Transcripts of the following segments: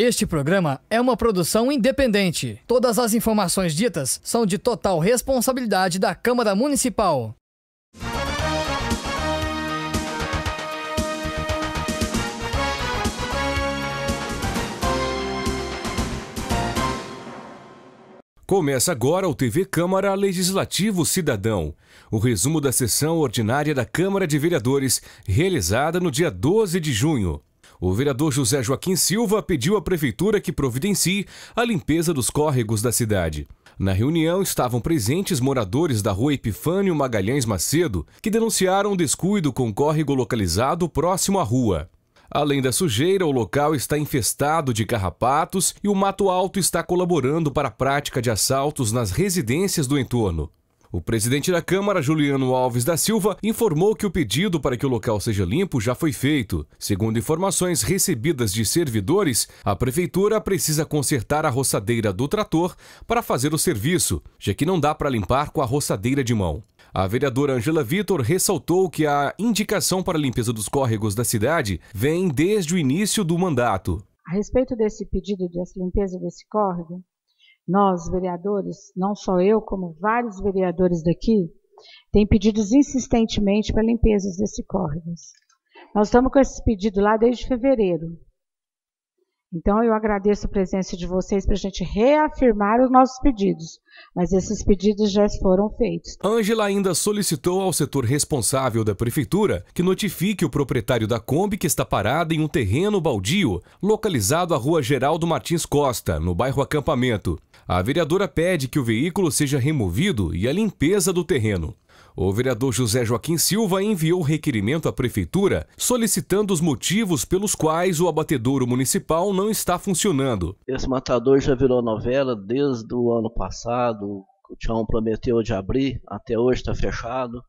Este programa é uma produção independente. Todas as informações ditas são de total responsabilidade da Câmara Municipal. Começa agora o TV Câmara Legislativo Cidadão. O resumo da sessão ordinária da Câmara de Vereadores, realizada no dia 12 de junho. O vereador José Joaquim Silva pediu à prefeitura que providencie a limpeza dos córregos da cidade. Na reunião estavam presentes moradores da rua Epifânio Magalhães Macedo, que denunciaram descuido com córrego localizado próximo à rua. Além da sujeira, o local está infestado de carrapatos e o Mato Alto está colaborando para a prática de assaltos nas residências do entorno. O presidente da Câmara, Juliano Alves da Silva, informou que o pedido para que o local seja limpo já foi feito. Segundo informações recebidas de servidores, a prefeitura precisa consertar a roçadeira do trator para fazer o serviço, já que não dá para limpar com a roçadeira de mão. A vereadora Angela Vitor ressaltou que a indicação para a limpeza dos córregos da cidade vem desde o início do mandato. A respeito desse pedido dessa limpeza desse córrego, nós, vereadores, não só eu, como vários vereadores daqui, tem pedidos insistentemente para limpezas desse córregos. Nós estamos com esse pedido lá desde fevereiro. Então, eu agradeço a presença de vocês para a gente reafirmar os nossos pedidos, mas esses pedidos já foram feitos. Ângela ainda solicitou ao setor responsável da prefeitura que notifique o proprietário da Kombi que está parada em um terreno baldio localizado à rua Geraldo Martins Costa, no bairro Acampamento. A vereadora pede que o veículo seja removido e a limpeza do terreno. O vereador José Joaquim Silva enviou requerimento à Prefeitura solicitando os motivos pelos quais o abatedouro municipal não está funcionando. Esse matador já virou novela desde o ano passado. O Tião prometeu de abrir, até hoje está fechado.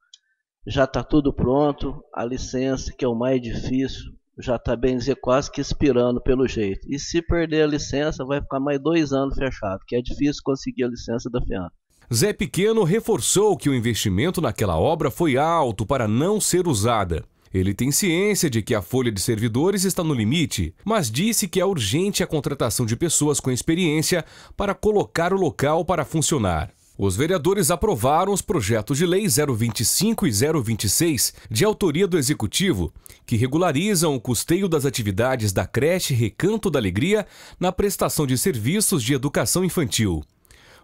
Já está tudo pronto. A licença, que é o mais difícil, já está bem dizer quase que expirando pelo jeito. E se perder a licença, vai ficar mais dois anos fechado, que é difícil conseguir a licença da Fian. Zé Pequeno reforçou que o investimento naquela obra foi alto para não ser usada. Ele tem ciência de que a folha de servidores está no limite, mas disse que é urgente a contratação de pessoas com experiência para colocar o local para funcionar. Os vereadores aprovaram os projetos de lei 025 e 026, de autoria do Executivo, que regularizam o custeio das atividades da creche Recanto da Alegria na prestação de serviços de educação infantil.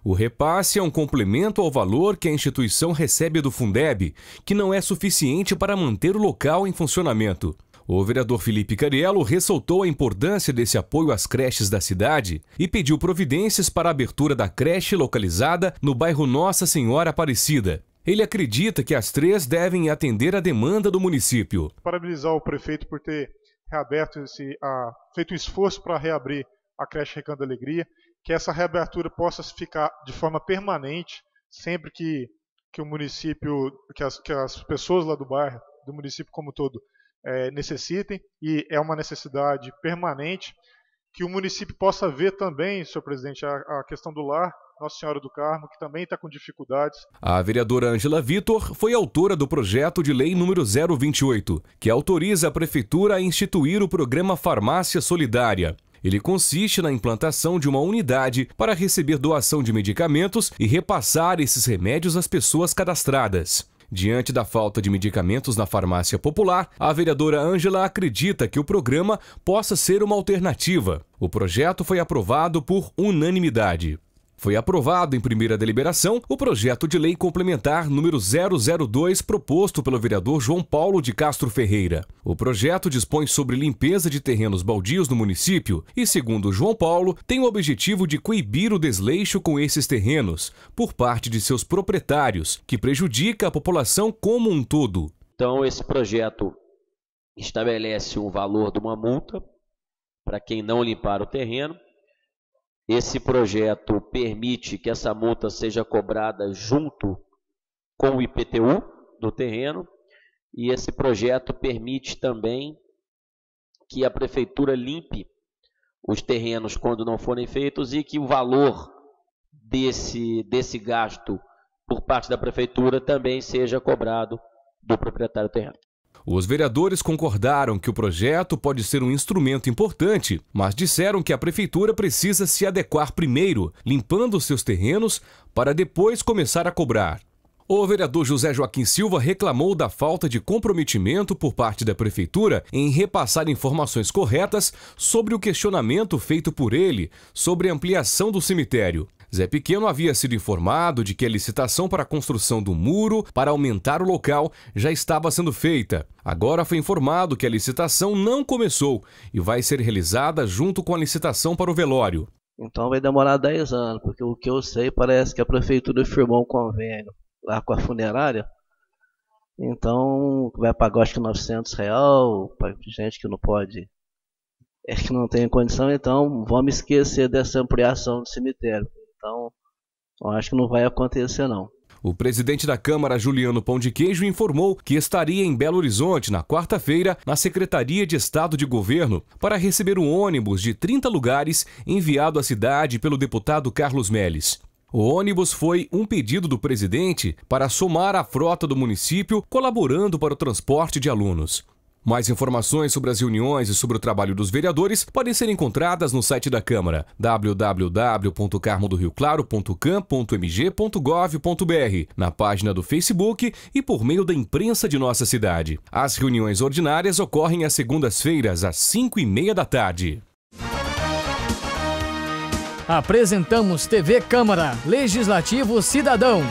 O repasse é um complemento ao valor que a instituição recebe do Fundeb, que não é suficiente para manter o local em funcionamento. O vereador Felipe Cariello ressaltou a importância desse apoio às creches da cidade e pediu providências para a abertura da creche localizada no bairro Nossa Senhora Aparecida. Ele acredita que as três devem atender a demanda do município. Parabenizar o prefeito por ter reaberto esse, feito um esforço para reabrir a creche Recanto da Alegria que essa reabertura possa ficar de forma permanente, sempre que, que o município, que as, que as pessoas lá do bairro, do município como todo, é, necessitem, e é uma necessidade permanente, que o município possa ver também, senhor presidente, a, a questão do lar nossa Senhora do Carmo, que também está com dificuldades. A vereadora Ângela Vitor foi autora do projeto de lei número 028, que autoriza a Prefeitura a instituir o programa Farmácia Solidária. Ele consiste na implantação de uma unidade para receber doação de medicamentos e repassar esses remédios às pessoas cadastradas. Diante da falta de medicamentos na farmácia popular, a vereadora Ângela acredita que o programa possa ser uma alternativa. O projeto foi aprovado por unanimidade. Foi aprovado em primeira deliberação o projeto de lei complementar número 002 proposto pelo vereador João Paulo de Castro Ferreira. O projeto dispõe sobre limpeza de terrenos baldios no município e, segundo João Paulo, tem o objetivo de coibir o desleixo com esses terrenos por parte de seus proprietários, que prejudica a população como um todo. Então, esse projeto estabelece o valor de uma multa para quem não limpar o terreno esse projeto permite que essa multa seja cobrada junto com o IPTU do terreno e esse projeto permite também que a prefeitura limpe os terrenos quando não forem feitos e que o valor desse, desse gasto por parte da prefeitura também seja cobrado do proprietário do terreno. Os vereadores concordaram que o projeto pode ser um instrumento importante, mas disseram que a prefeitura precisa se adequar primeiro, limpando seus terrenos, para depois começar a cobrar. O vereador José Joaquim Silva reclamou da falta de comprometimento por parte da prefeitura em repassar informações corretas sobre o questionamento feito por ele sobre a ampliação do cemitério. Zé Pequeno havia sido informado de que a licitação para a construção do muro para aumentar o local já estava sendo feita. Agora foi informado que a licitação não começou e vai ser realizada junto com a licitação para o velório. Então vai demorar 10 anos, porque o que eu sei parece que a prefeitura firmou um convênio lá com a funerária. Então vai pagar acho que 900 real para gente que não pode, é que não tem condição. Então vamos esquecer dessa ampliação do cemitério. Então, eu acho que não vai acontecer não. O presidente da Câmara, Juliano Pão de Queijo, informou que estaria em Belo Horizonte na quarta-feira, na Secretaria de Estado de Governo, para receber um ônibus de 30 lugares enviado à cidade pelo deputado Carlos Melles. O ônibus foi um pedido do presidente para somar a frota do município, colaborando para o transporte de alunos. Mais informações sobre as reuniões e sobre o trabalho dos vereadores podem ser encontradas no site da Câmara, www.carmodorioclaro.cam.mg.gov.br, na página do Facebook e por meio da imprensa de nossa cidade. As reuniões ordinárias ocorrem às segundas-feiras, às 5 e meia da tarde. Apresentamos TV Câmara, Legislativo Cidadão.